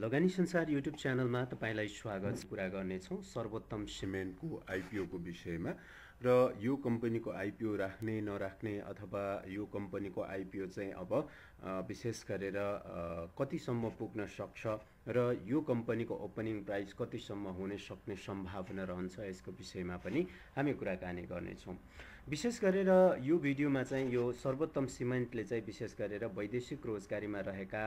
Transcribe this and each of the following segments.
लगानी संसार युट्युब च्यानलमा तपाईँलाई स्वागत कुरा गर्नेछौँ सर्वोत्तम सिमेन्टको आइपिओको विषयमा र यो कम्पनीको आइपिओ राख्ने नराख्ने अथवा यो कम्पनीको आइपिओ चाहिँ अब विशेष गरेर कतिसम्म पुग्न सक्छ र यो कम्पनीको ओपनिङ प्राइस कतिसम्म हुने सक्ने सम्भावना रहन्छ यसको विषयमा पनि हामी कुराकानी गर्नेछौँ विशेष गरेर यो भिडियोमा चाहिँ यो सर्वोत्तम सिमेन्टले चाहिँ विशेष गरेर वैदेशिक रोजगारीमा रहेका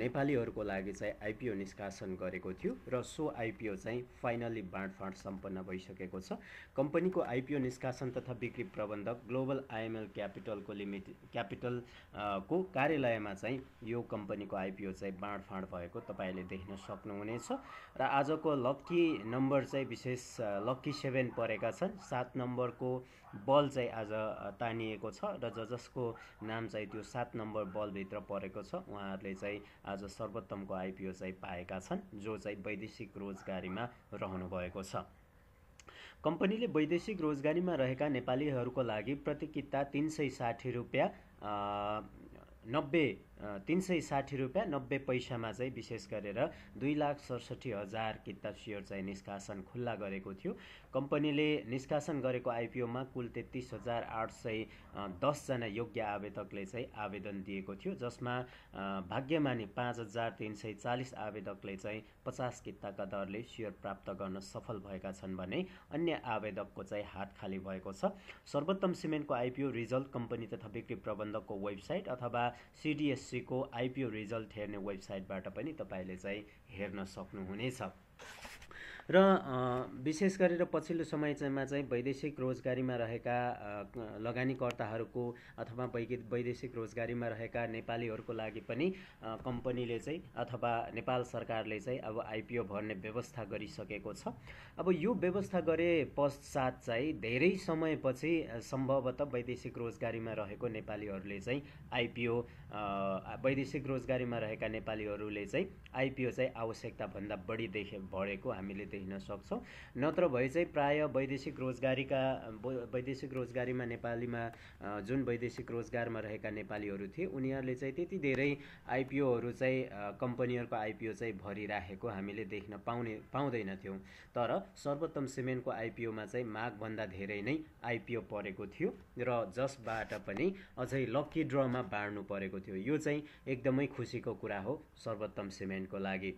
नेपालीहरूको लागि चाहिँ आइपिओ निष्कासन गरेको थियो र सो आइपिओ चाहिँ फाइनली बाँडफाँड सम्पन्न भइसकेको छ कम्पनीको आइपिओ निष्कासन तथा बिक्री प्रबन्धक ग्लोबल आइएमएल क्यापिटलको लिमिटेड क्यापिटलको कार्यालय बेलामा चाहिँ यो कम्पनीको आइपिओ चाहिँ बाँडफाँड भएको तपाईँले देख्न सक्नुहुनेछ र आजको लक्की नम्बर चाहिँ विशेष लक्की सेभेन परेका छन् सात नम्बरको बल चाहिँ आज तानिएको छ र ज जसको नाम चाहिँ त्यो सात नम्बर बलभित्र परेको छ उहाँहरूले चाहिँ आज सर्वोत्तमको आइपिओ चाहिँ पाएका छन् जो चाहिँ वैदेशिक रोजगारीमा रहनुभएको छ कम्पनीले वैदेशिक रोजगारीमा रहेका नेपालीहरूको लागि प्रतिकिता तिन सय साठी रुपियाँ নব্বই तिन सय साठी रुपियाँ नब्बे पैसामा चाहिँ विशेष गरेर दुई लाख सडसठी हजार किताब सेयर चाहिँ निष्कासन खुल्ला गरेको थियो कम्पनीले निष्कासन गरेको आइपिओमा कुल तेत्तिस हजार आठ सय दसजना योग्य आवेदकले चाहिँ आवेदन दिएको थियो जसमा भाग्यमानी पाँच हजार तिन सय चालिस आवेदकले चाहिँ पचास किताका दरले सेयर प्राप्त गर्न सफल भएका छन् भने अन्य आवेदकको चाहिँ हात खाली भएको छ सर्वोत्तम सिमेन्टको आइपिओ रिजल्ट कम्पनी तथा बिक्री प्रबन्धकको वेबसाइट अथवा सिडिएस सिको आइपिओ रिजल्ट हेर्ने वेबसाइटबाट पनि तपाईँले चाहिँ हेर्न सक्नुहुनेछ र विशेष गरेर पछिल्लो समयमा चाहिँ वैदेशिक रोजगारीमा रहेका लगानीकर्ताहरूको अथवा वैदेशिक रोजगारीमा रहेका नेपालीहरूको लागि पनि कम्पनीले चाहिँ अथवा नेपाल सरकारले चाहिँ अब आइपिओ भर्ने व्यवस्था गरिसकेको छ अब यो व्यवस्था गरे पश्चात चाहिँ धेरै समयपछि सम्भवतः वैदेशिक रोजगारीमा रहेको नेपालीहरूले चाहिँ आइपिओ वैदेशिक रोजगारीमा रहेका नेपालीहरूले चाहिँ आइपिओ चाहिँ आवश्यकताभन्दा बढी देखे बढेको हामीले हिँड्न सक्छौँ नत्र भए चाहिँ प्रायः वैदेशिक रोजगारीका वैदेशिक रोजगारीमा नेपालीमा जुन वैदेशिक रोजगारमा रहेका नेपालीहरू थिए उनीहरूले चाहिँ त्यति धेरै आइपिओहरू चाहिँ कम्पनीहरूको आइपिओ चाहिँ भरिराखेको हामीले देख्न पाउने पाउँदैनथ्यौँ तर सर्वोत्तम सिमेन्टको आइपिओमा चाहिँ माघभन्दा धेरै नै आइपिओ परेको थियो र जसबाट पनि अझै लक्की ड्रमा बाँड्नु परेको थियो यो चाहिँ एकदमै खुसीको कुरा हो सर्वोत्तम सिमेन्टको लागि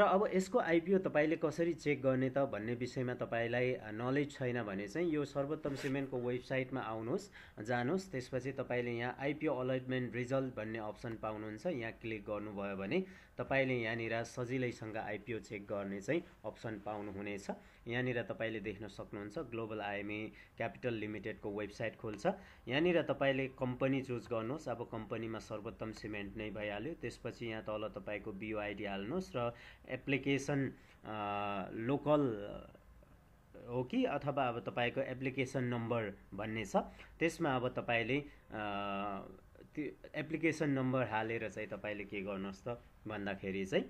र अब यसको आइपिओ तपाईँले कसरी चेक गर्ने त भन्ने विषयमा तपाईँलाई नलेज छैन भने चाहिँ यो सर्वोत्तम सिमेन्टको वेबसाइटमा आउनुहोस् जानुहोस् त्यसपछि तपाईँले यहाँ आइपिओ अलर्टमेन्ट रिजल्ट भन्ने अप्सन पाउनुहुन्छ यहाँ क्लिक गर्नुभयो भने तपाईँले यहाँनिर सजिलैसँग आइपिओ चेक गर्ने चाहिँ अप्सन पाउनुहुनेछ यहाँनिर तपाईँले देख्न सक्नुहुन्छ ग्लोबल आइएमए क्यापिटल लिमिटेडको वेबसाइट खोल्छ यहाँनिर तपाईँले कम्पनी चुज गर्नुहोस् अब कम्पनीमा सर्वोत्तम सिमेन्ट नै भइहाल्यो त्यसपछि यहाँ तल तपाईँको बिओआइडी हाल्नुहोस् र एप्लिकेसन लोकल हो कि अथवा अब तपाईँको एप्लिकेसन नम्बर भन्ने छ त्यसमा अब तपाईँले त्यो एप्लिकेसन नम्बर हालेर चाहिँ तपाईँले के गर्नुहोस् त भन्दाखेरि चाहिँ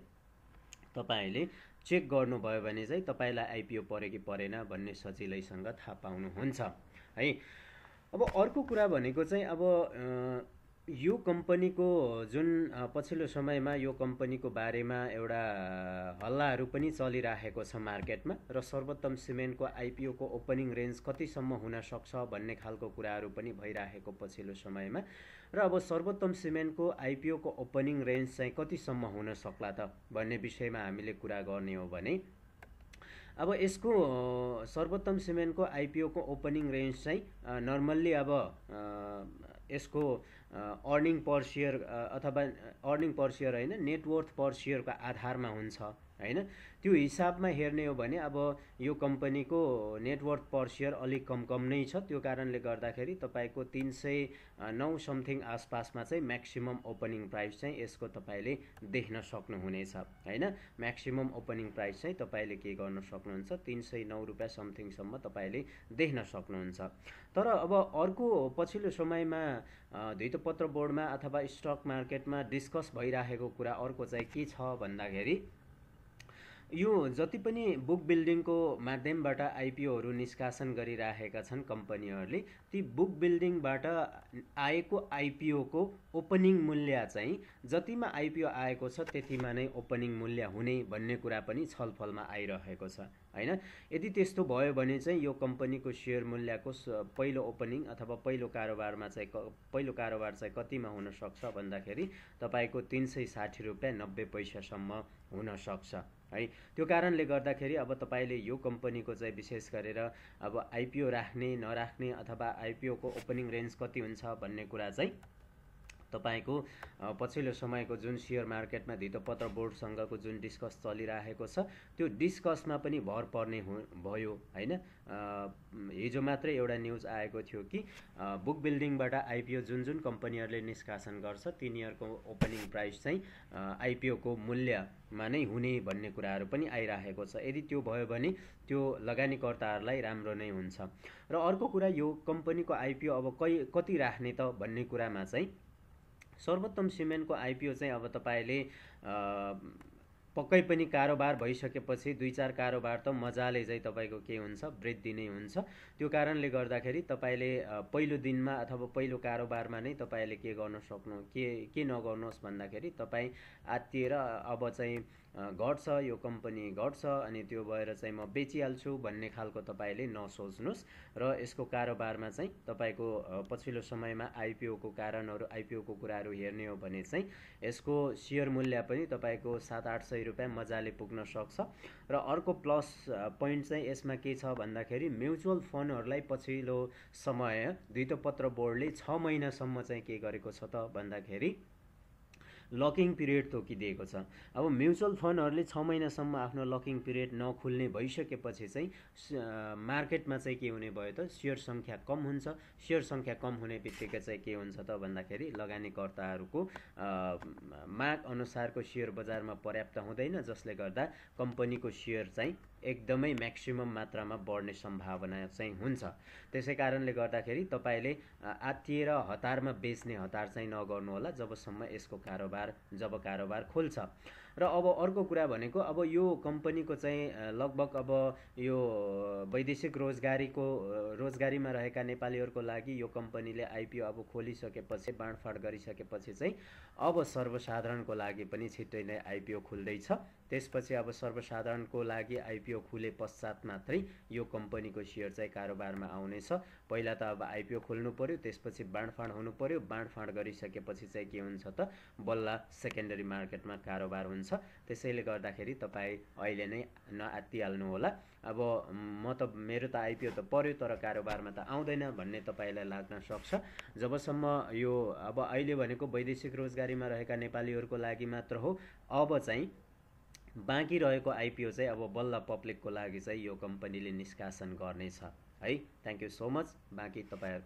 तपाईँले चेक गर्नुभयो भने चाहिँ तपाईँलाई आइपिओ पऱ्यो कि परेन भन्ने सजिलैसँग थाहा पाउनुहुन्छ है अब अर्को कुरा भनेको चाहिँ अब यो कम्पनीको जुन पछिल्लो समयमा यो कम्पनीको बारेमा एउटा हल्लाहरू पनि चलिराखेको छ मार्केटमा र सर्वोत्तम सिमेन्टको आइपिओको ओपनिङ रेन्ज कतिसम्म सक्छ भन्ने खालको कुराहरू पनि भइराखेको पछिल्लो समयमा र अब सर्वोत्तम सिमेन्टको आइपिओको ओपनिङ रेन्ज चाहिँ कतिसम्म हुन सक्ला त भन्ने विषयमा हामीले कुरा गर्ने हो भने अब यसको सर्वोत्तम सिमेन्टको आइपिओको ओपनिङ रेन्ज चाहिँ नर्मल्ली अब यसको अर्निङ पर सेयर अथवा अर्निङ पर सेयर होइन नेटवर्थ पर सेयरको आधारमा हुन्छ होइन त्यो हिसाबमा हेर्ने हो भने अब यो कम्पनीको नेटवर्क पर सेयर अलिक कम कम नै छ त्यो कारणले गर्दाखेरि तपाईँको तिन सय नौ समथिङ आसपासमा चाहिँ म्याक्सिमम् ओपनिङ प्राइस चाहिँ यसको तपाईँले देख्न सक्नुहुनेछ होइन म्याक्सिमम् ओपनिङ प्राइस चाहिँ तपाईँले के गर्न सक्नुहुन्छ तिन सय नौ रुपियाँ समथिङसम्म तपाईँले देख्न सक्नुहुन्छ तर अब अर्को पछिल्लो समयमा धितोपत्र बोर्डमा अथवा स्टक मार्केटमा डिस्कस भइराखेको कुरा अर्को चाहिँ के छ भन्दाखेरि यो जति पनि बुक बिल्डिङको माध्यमबाट आइपिओहरू निष्कासन गरिराखेका छन् कम्पनीहरूले ती बुक बिल्डिङबाट आएको आइपिओको ओपनिङ मूल्य चाहिँ जतिमा आइपिओ आएको छ त्यतिमा नै ओपनिङ मूल्य हुने भन्ने कुरा पनि छलफलमा आइरहेको छ होइन यदि त्यस्तो भयो भने चाहिँ यो कम्पनीको सेयर मूल्यको पहिलो ओपनिङ अथवा पहिलो कारोबारमा चाहिँ पहिलो कारोबार चाहिँ कतिमा हुनसक्छ भन्दाखेरि तपाईँको तिन सय साठी रुपियाँ नब्बे पैसासम्म हुनसक्छ है त्यो कारणले गर्दाखेरि अब तपाईँले यो कम्पनीको चाहिँ विशेष गरेर अब आइपिओ राख्ने नराख्ने अथवा आइपिओको ओपनिङ रेन्ज कति हुन्छ भन्ने कुरा चाहिँ तपाईँको पछिल्लो समयको जुन सेयर मार्केटमा धितोपत्र बोर्डसँगको जुन डिस्कस चलिरहेको छ त्यो डिस्कसमा पनि भर पर्ने हो भयो होइन हिजो मात्रै एउटा न्युज आएको थियो कि बुक बिल्डिङबाट आइपिओ जुन जुन कम्पनीहरूले निष्कासन गर्छ तिनीहरूको ओपनिङ प्राइस चाहिँ आइपिओको मूल्यमा नै हुने भन्ने कुराहरू पनि आइरहेको छ यदि त्यो भयो भने त्यो लगानीकर्ताहरूलाई राम्रो नै हुन्छ र अर्को कुरा यो कम्पनीको आइपिओ अब कै कति राख्ने त भन्ने कुरामा चाहिँ सर्वोत्तम सिमेन्टको आइपिओ चाहिँ अब तपाईँले पक्कै पनि कारोबार भइसकेपछि दुई चार कारोबार त मजाले चाहिँ तपाईँको के हुन्छ वृद्धि नै हुन्छ त्यो कारणले गर्दाखेरि तपाईँले पहिलो दिनमा अथवा पहिलो कारोबारमा नै तपाईँले के गर्न सक्नु के के नगर्नुहोस् भन्दाखेरि तपाईँ आत्तिएर अब चाहिँ घट्छ यो कम्पनी घट्छ अनि त्यो भएर चाहिँ म बेचिहाल्छु भन्ने खालको तपाईँले नसोच्नुहोस् र यसको कारोबारमा चाहिँ तपाईँको पछिल्लो समयमा आइपिओको कारणहरू आइपिओको कुराहरू हेर्ने हो भने चाहिँ यसको सेयर मूल्य पनि तपाईँको सात आठ सय रुपियाँ मजाले पुग्न सक्छ र अर्को प्लस पोइन्ट चाहिँ यसमा के छ भन्दाखेरि म्युचुअल फन्डहरूलाई पछिल्लो समय द्वितपत्र बोर्डले छ महिनासम्म चाहिँ के गरेको छ त भन्दाखेरि लकिङ पिरियड तोकिदिएको छ अब म्युचुअल फन्डहरूले छ महिनासम्म आफ्नो लकिङ पिरियड नखुल्ने भइसकेपछि चाहिँ मार्केटमा चाहिँ के हुने भयो त सेयर सङ्ख्या कम हुन्छ सेयर सङ्ख्या कम हुने बित्तिकै चाहिँ के हुन्छ त भन्दाखेरि लगानीकर्ताहरूको माग अनुसारको सेयर बजारमा पर्याप्त हुँदैन जसले गर्दा कम्पनीको सेयर चाहिँ एकदमै म्याक्सिमम् मात्रामा बढ्ने सम्भावना चाहिँ हुन्छ त्यसै कारणले गर्दाखेरि तपाईँले आत्तिएर हतारमा बेच्ने हतार चाहिँ नगर्नुहोला जबसम्म यसको कारोबार जब कारोबार खोल्छ र अब अर्को कुरा भनेको अब यो कम्पनीको चाहिँ लगभग अब यो वैदेशिक रोजगारीको रोजगारीमा रहेका नेपालीहरूको लागि यो कम्पनीले आइपिओ अब खोलिसकेपछि बाँडफाँड गरिसकेपछि चाहिँ अब सर्वसाधारणको लागि पनि छिट्टै नै आइपिओ खुल्दैछ त्यसपछि अब सर्वसाधारणको लागि आइपिओ खुले पश्चात मात्रै यो कम्पनीको सेयर चाहिँ कारोबारमा आउनेछ पहिला त अब आइपिओ खोल्नु पऱ्यो त्यसपछि बाँडफाँड हुनु पऱ्यो बाँडफाँड गरिसकेपछि चाहिँ के हुन्छ त बल्ल सेकेन्डरी मार्केटमा कारोबार हुन्छ छ त्यसैले गर्दाखेरि तपाईँ अहिले नै होला अब म त मेरो त आइपिओ त पर्यो तर कारोबारमा त आउँदैन भन्ने तपाईँलाई लाग्न सक्छ जबसम्म यो अब अहिले भनेको वैदेशिक रोजगारीमा रहेका नेपालीहरूको लागि मात्र हो अब चाहिँ बाँकी रहेको आइपिओ चाहिँ अब बल्ल पब्लिकको लागि चाहिँ यो कम्पनीले निष्कासन गर्नेछ है थ्याङ्क यू सो मच बाँकी तपाईँहरू